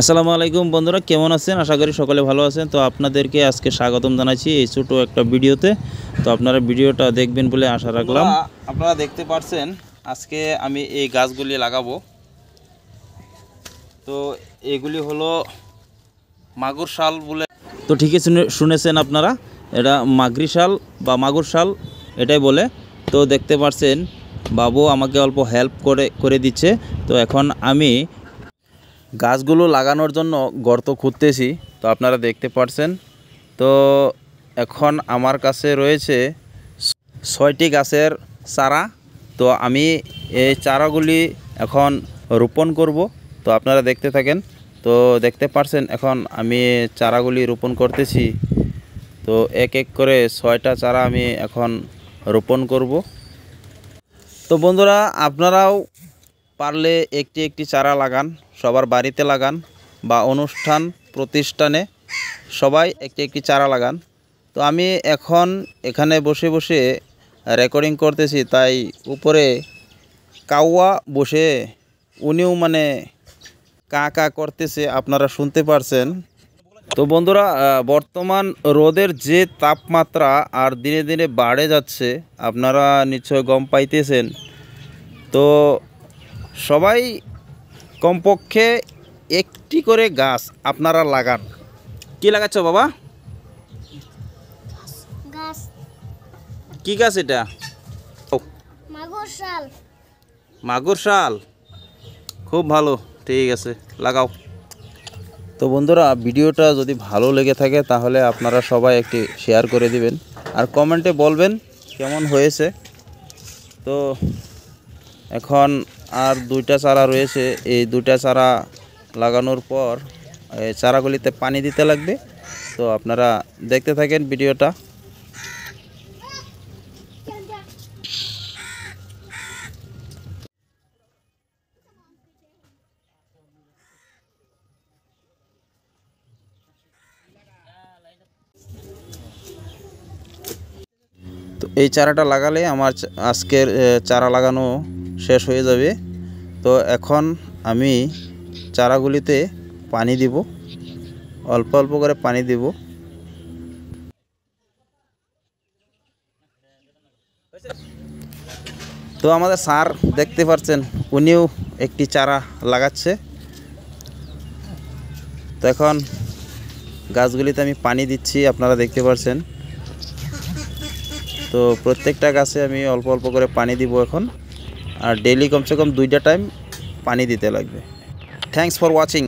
আসসালামু আলাইকুম বন্ধুরা কেমন আছেন আশা করি সকলে ভালো আছেন তো আপনাদেরকে আজকে স্বাগতম জানাচ্ছি এই ছোটো একটা ভিডিওতে তো আপনারা ভিডিওটা দেখবেন বলে আশা রাখলাম আপনারা দেখতে পাচ্ছেন আজকে আমি এই গাছগুলি লাগাবো তো এগুলি হলো মাগুর শাল বলে তো ঠিকই শুনেছেন আপনারা এটা মাগরি শাল বা মাগুর শাল এটাই বলে তো দেখতে পাচ্ছেন বাবু আমাকে অল্প হেল্প করে করে দিচ্ছে তো এখন আমি গাছগুলো লাগানোর জন্য গর্ত খুঁজতেছি তো আপনারা দেখতে পাচ্ছেন তো এখন আমার কাছে রয়েছে ছয়টি গাছের চারা তো আমি এই চারাগুলি এখন রোপণ করব তো আপনারা দেখতে থাকেন তো দেখতে পাচ্ছেন এখন আমি চারাগুলি রোপণ করতেছি তো এক এক করে ছয়টা চারা আমি এখন রোপণ করব তো বন্ধুরা আপনারাও পারলে একটি একটি চারা লাগান সবার বাড়িতে লাগান বা অনুষ্ঠান প্রতিষ্ঠানে সবাই একটি একটি চারা লাগান তো আমি এখন এখানে বসে বসে রেকর্ডিং করতেছি তাই উপরে কাউয়া বসে উনিও মানে কা কা করতেছে আপনারা শুনতে পারছেন তো বন্ধুরা বর্তমান রোদের যে তাপমাত্রা আর দিনে দিনে বাড়ে যাচ্ছে আপনারা নিশ্চয় গম পাইতেছেন তো সবাই কমপক্ষে একটি করে গাছ আপনারা লাগান কি লাগাচ্ছ বাবা কি গাছ এটা মাগুর শাল খুব ভালো ঠিক আছে লাগাও তো বন্ধুরা ভিডিওটা যদি ভালো লেগে থাকে তাহলে আপনারা সবাই একটি শেয়ার করে দিবেন আর কমেন্টে বলবেন কেমন হয়েছে তো এখন আর দুইটা চারা রয়েছে এই দুইটা চারা লাগানোর পর চারাগুলিতে পানি দিতে লাগবে তো আপনারা দেখতে থাকেন ভিডিওটা এই চারাটা লাগালে আমার আজকের চারা লাগানো শেষ হয়ে যাবে তো এখন আমি চারাগুলিতে পানি দিব অল্প অল্প করে পানি দিব তো আমাদের সার দেখতে পাচ্ছেন উনিও একটি চারা লাগাচ্ছে তো এখন গাছগুলিতে আমি পানি দিচ্ছি আপনারা দেখতে পাচ্ছেন তো প্রত্যেকটা গাছে আমি অল্প অল্প করে পানি দিব এখন আর ডেইলি কমপক্ষে 2 টা টাইম পানি দিতে লাগবে থ্যাঙ্কস ফর ওয়াচিং